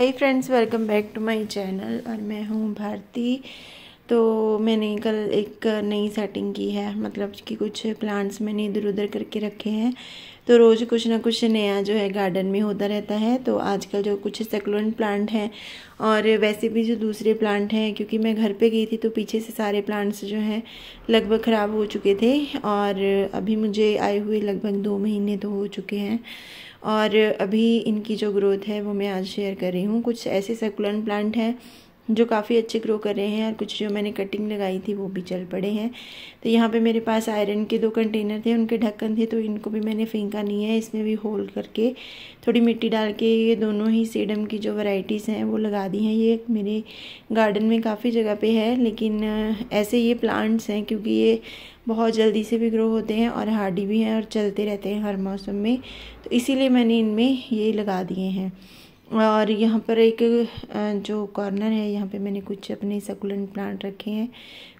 hi friends welcome back to my channel और मैं हूँ भारती तो मैंने कल एक नई सेटिंग की है मतलब कि कुछ प्लांट्स मैंने इधर उधर करके रखे हैं तो रोज़ कुछ ना कुछ नया जो है गार्डन में होता रहता है तो आजकल जो कुछ सेकुलन प्लांट हैं और वैसे भी जो दूसरे प्लांट हैं क्योंकि मैं घर पे गई थी तो पीछे से सारे प्लांट्स जो हैं लगभग ख़राब हो चुके थे और अभी मुझे आए हुए लगभग दो महीने तो हो चुके हैं और अभी इनकी जो ग्रोथ है वो मैं आज शेयर कर रही हूँ कुछ ऐसे सेकुलन प्लांट हैं जो काफ़ी अच्छे ग्रो कर रहे हैं और कुछ जो मैंने कटिंग लगाई थी वो भी चल पड़े हैं तो यहाँ पे मेरे पास आयरन के दो कंटेनर थे उनके ढक्कन थे तो इनको भी मैंने फेंका नहीं है इसमें भी होल करके थोड़ी मिट्टी डाल के ये दोनों ही सीडम की जो वैराइटीज़ हैं वो लगा दी हैं ये मेरे गार्डन में काफ़ी जगह पर है लेकिन ऐसे ये प्लांट्स हैं क्योंकि ये बहुत जल्दी से भी ग्रो होते हैं और हार्डी भी हैं और चलते रहते हैं हर मौसम में तो इसीलिए मैंने इनमें ये लगा दिए हैं और यहाँ पर एक जो कॉर्नर है यहाँ पे मैंने कुछ अपने सकुलेंट प्लांट रखे हैं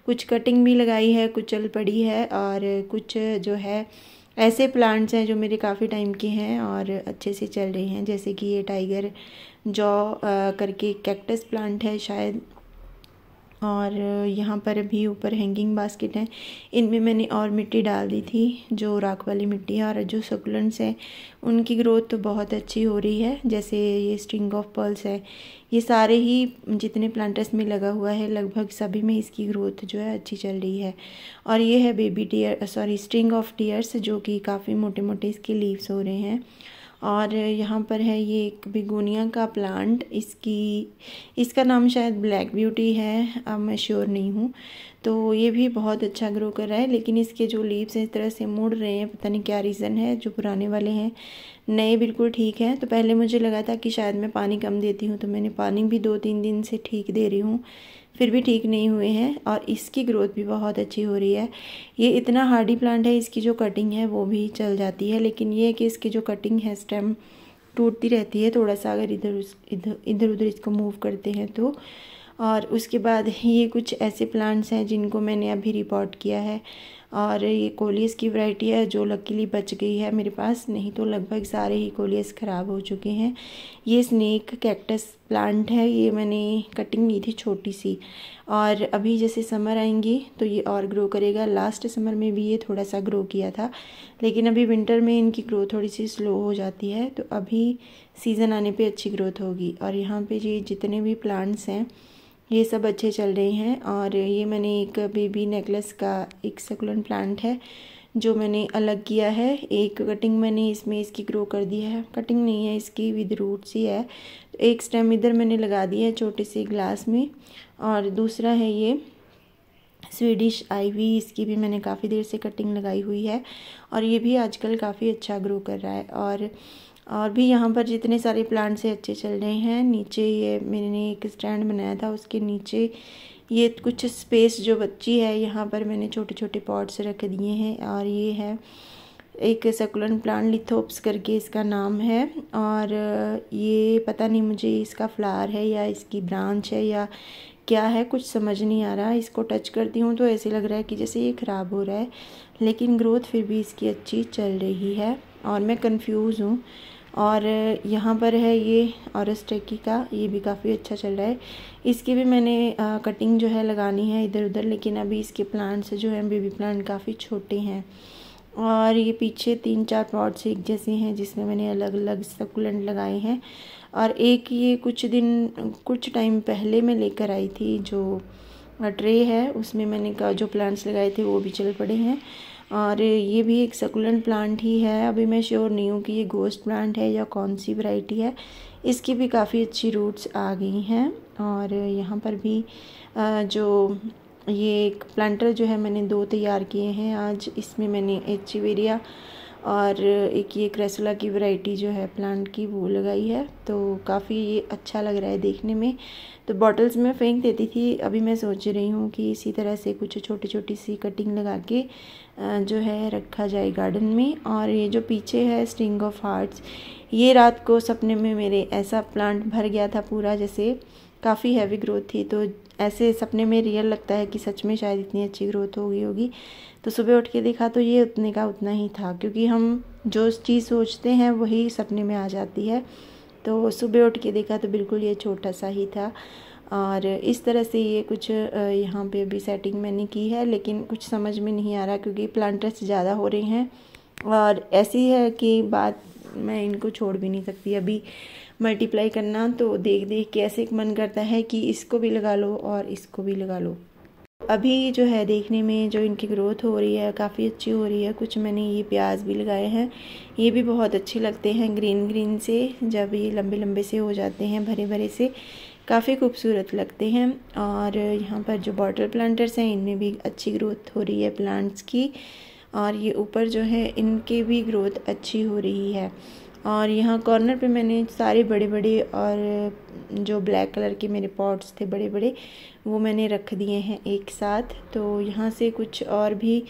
कुछ कटिंग भी लगाई है कुछ चल पड़ी है और कुछ जो है ऐसे प्लांट्स हैं जो मेरे काफ़ी टाइम के हैं और अच्छे से चल रहे हैं जैसे कि ये टाइगर जॉ करके कैक्टस प्लांट है शायद और यहाँ पर भी ऊपर हैंगिंग बास्केट हैं इनमें मैंने और मिट्टी डाल दी थी जो राख वाली मिट्टी है और जो सकुलेंट्स हैं उनकी ग्रोथ तो बहुत अच्छी हो रही है जैसे ये स्ट्रिंग ऑफ पर्ल्स है ये सारे ही जितने प्लांटर्स में लगा हुआ है लगभग सभी में इसकी ग्रोथ जो है अच्छी चल रही है और ये है baby tear sorry string of tears जो कि काफ़ी मोटे मोटे इसके लीव्स हो रहे हैं और यहाँ पर है ये एक बिगोनिया का प्लांट इसकी इसका नाम शायद ब्लैक ब्यूटी है अब मैं श्योर नहीं हूँ तो ये भी बहुत अच्छा ग्रो कर रहा है लेकिन इसके जो लीव्स हैं इस तरह से मुड़ रहे हैं पता नहीं क्या रीज़न है जो पुराने वाले हैं नए बिल्कुल ठीक है तो पहले मुझे लगा था कि शायद मैं पानी कम देती हूँ तो मैंने पानी भी दो तीन दिन से ठीक दे रही हूँ फिर भी ठीक नहीं हुए हैं और इसकी ग्रोथ भी बहुत अच्छी हो रही है ये इतना हार्डी प्लांट है इसकी जो कटिंग है वो भी चल जाती है लेकिन ये है कि इसकी जो कटिंग है स्टेम टूटती रहती है थोड़ा सा अगर इधर इधर इधर उधर इसको मूव करते हैं तो और उसके बाद ये कुछ ऐसे प्लांट्स हैं जिनको मैंने अभी रिपोर्ट किया है और ये कोलियस की वैरायटी है जो लकीली बच गई है मेरे पास नहीं तो लगभग सारे ही कोलियस ख़राब हो चुके हैं ये स्नेक कैक्टस प्लांट है ये मैंने कटिंग ली थी छोटी सी और अभी जैसे समर आएंगे तो ये और ग्रो करेगा लास्ट समर में भी ये थोड़ा सा ग्रो किया था लेकिन अभी विंटर में इनकी ग्रोथ थोड़ी सी स्लो हो जाती है तो अभी सीज़न आने पर अच्छी ग्रोथ होगी और यहाँ पर ये जितने भी प्लांट्स हैं ये सब अच्छे चल रहे हैं और ये मैंने एक बेबी नेकलेस का एक सकुलन प्लांट है जो मैंने अलग किया है एक कटिंग मैंने इसमें इसकी ग्रो कर दी है कटिंग नहीं है इसकी विद रूट सी है एक स्टेम इधर मैंने लगा दी है छोटे से ग्लास में और दूसरा है ये स्वीडिश आईवी इसकी भी मैंने काफ़ी देर से कटिंग लगाई हुई है और ये भी आजकल काफ़ी अच्छा ग्रो कर रहा है और और भी यहाँ पर जितने सारे प्लांट्स हैं अच्छे चल रहे हैं नीचे ये मैंने एक स्टैंड बनाया था उसके नीचे ये कुछ स्पेस जो बच्ची है यहाँ पर मैंने छोटे छोटे पॉट्स रख दिए हैं और ये है एक सकुलन प्लांट लिथोप्स करके इसका नाम है और ये पता नहीं मुझे इसका फ्लावर है या इसकी ब्रांच है या क्या है कुछ समझ नहीं आ रहा इसको टच करती हूँ तो ऐसे लग रहा है कि जैसे ये ख़राब हो रहा है लेकिन ग्रोथ फिर भी इसकी अच्छी चल रही है और मैं कंफ्यूज हूँ और यहाँ पर है ये और स्टेकी का ये भी काफ़ी अच्छा चल रहा है इसकी भी मैंने आ, कटिंग जो है लगानी है इधर उधर लेकिन अभी इसके प्लांट्स जो हैं बेबी प्लांट काफ़ी छोटे हैं और ये पीछे तीन चार पॉट्स एक जैसे हैं जिसमें मैंने अलग अलग सकुलेंट लगाए हैं और एक ये कुछ दिन कुछ टाइम पहले मैं लेकर आई थी जो ट्रे है उसमें मैंने जो प्लांट्स लगाए थे वो भी चल पड़े हैं और ये भी एक सकुलेंट प्लांट ही है अभी मैं श्योर नहीं हूँ कि ये गोस्ट प्लांट है या कौन सी वैरायटी है इसकी भी काफ़ी अच्छी रूट्स आ गई हैं और यहाँ पर भी जो ये एक प्लांटर जो है मैंने दो तैयार किए हैं आज इसमें मैंने एचिवेरिया और एक ये क्रेसुला की वैरायटी जो है प्लांट की वो लगाई है तो काफ़ी ये अच्छा लग रहा है देखने में तो बॉटल्स में फेंक देती थी अभी मैं सोच रही हूँ कि इसी तरह से कुछ छोटी छोटी सी कटिंग लगा के जो है रखा जाए गार्डन में और ये जो पीछे है स्ट्रिंग ऑफ हार्ट्स ये रात को सपने में मेरे ऐसा प्लांट भर गया था पूरा जैसे काफ़ी हैवी ग्रोथ थी तो ऐसे सपने में रियल लगता है कि सच में शायद इतनी अच्छी ग्रोथ हो गई होगी तो सुबह उठ के देखा तो ये उतने का उतना ही था क्योंकि हम जो चीज़ सोचते हैं वही सपने में आ जाती है तो सुबह उठ के देखा तो बिल्कुल ये छोटा सा ही था और इस तरह से ये कुछ यहाँ पे अभी सेटिंग मैंने की है लेकिन कुछ समझ में नहीं आ रहा क्योंकि प्लांटर्स ज़्यादा हो रहे हैं और ऐसी है कि बात मैं इनको छोड़ भी नहीं सकती अभी मल्टीप्लाई करना तो देख देख के ऐसे मन करता है कि इसको भी लगा लो और इसको भी लगा लो अभी जो है देखने में जो इनकी ग्रोथ हो रही है काफ़ी अच्छी हो रही है कुछ मैंने ये प्याज भी लगाए हैं ये भी बहुत अच्छे लगते हैं ग्रीन ग्रीन से जब ये लंबे लंबे से हो जाते हैं भरे भरे से काफ़ी खूबसूरत लगते हैं और यहाँ पर जो बॉटल प्लांटर्स हैं इनमें भी अच्छी ग्रोथ हो रही है प्लांट्स की और ये ऊपर जो है इनके भी ग्रोथ अच्छी हो रही है और यहाँ कॉर्नर पे मैंने सारे बड़े बड़े और जो ब्लैक कलर के मेरे पॉट्स थे बड़े बड़े वो मैंने रख दिए हैं एक साथ तो यहाँ से कुछ और भी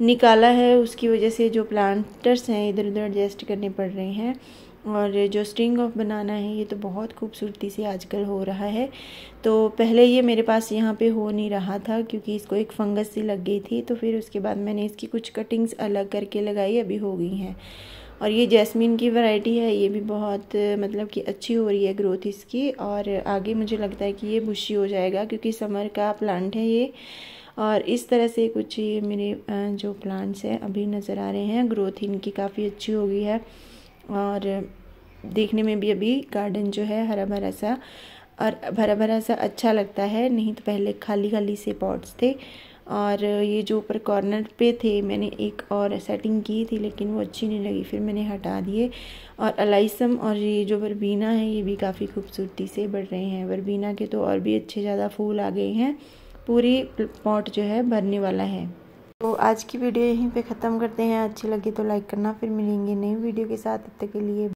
निकाला है उसकी वजह से जो प्लांटर्स हैं इधर उधर एडजस्ट करने पड़ रहे हैं और जो स्ट्रिंग ऑफ बनाना है ये तो बहुत खूबसूरती से आजकल हो रहा है तो पहले ये मेरे पास यहाँ पे हो नहीं रहा था क्योंकि इसको एक फंगस सी लग गई थी तो फिर उसके बाद मैंने इसकी कुछ कटिंग्स अलग करके लगाई अभी हो गई हैं और ये जैस्मिन की वैरायटी है ये भी बहुत मतलब कि अच्छी हो रही है ग्रोथ इसकी और आगे मुझे लगता है कि ये बुशी हो जाएगा क्योंकि समर का प्लांट है ये और इस तरह से कुछ ये मेरे जो प्लांट्स हैं अभी नज़र आ रहे हैं ग्रोथ इनकी काफ़ी अच्छी हो गई है और देखने में भी अभी गार्डन जो है हरा भरा सा और भरा भरा सा अच्छा लगता है नहीं तो पहले खाली खाली से पॉट्स थे और ये जो ऊपर कॉर्नर पे थे मैंने एक और सेटिंग की थी लेकिन वो अच्छी नहीं लगी फिर मैंने हटा दिए और अलाइसम और ये जो बरबीना है ये भी काफ़ी खूबसूरती से बढ़ रहे हैं बरबीना के तो और भी अच्छे ज़्यादा फूल आ गए हैं पूरी पॉट जो है भरने वाला है तो आज की वीडियो यहीं पे ख़त्म करते हैं अच्छी लगी तो लाइक करना फिर मिलेंगे नई वीडियो के साथ तब तक के लिए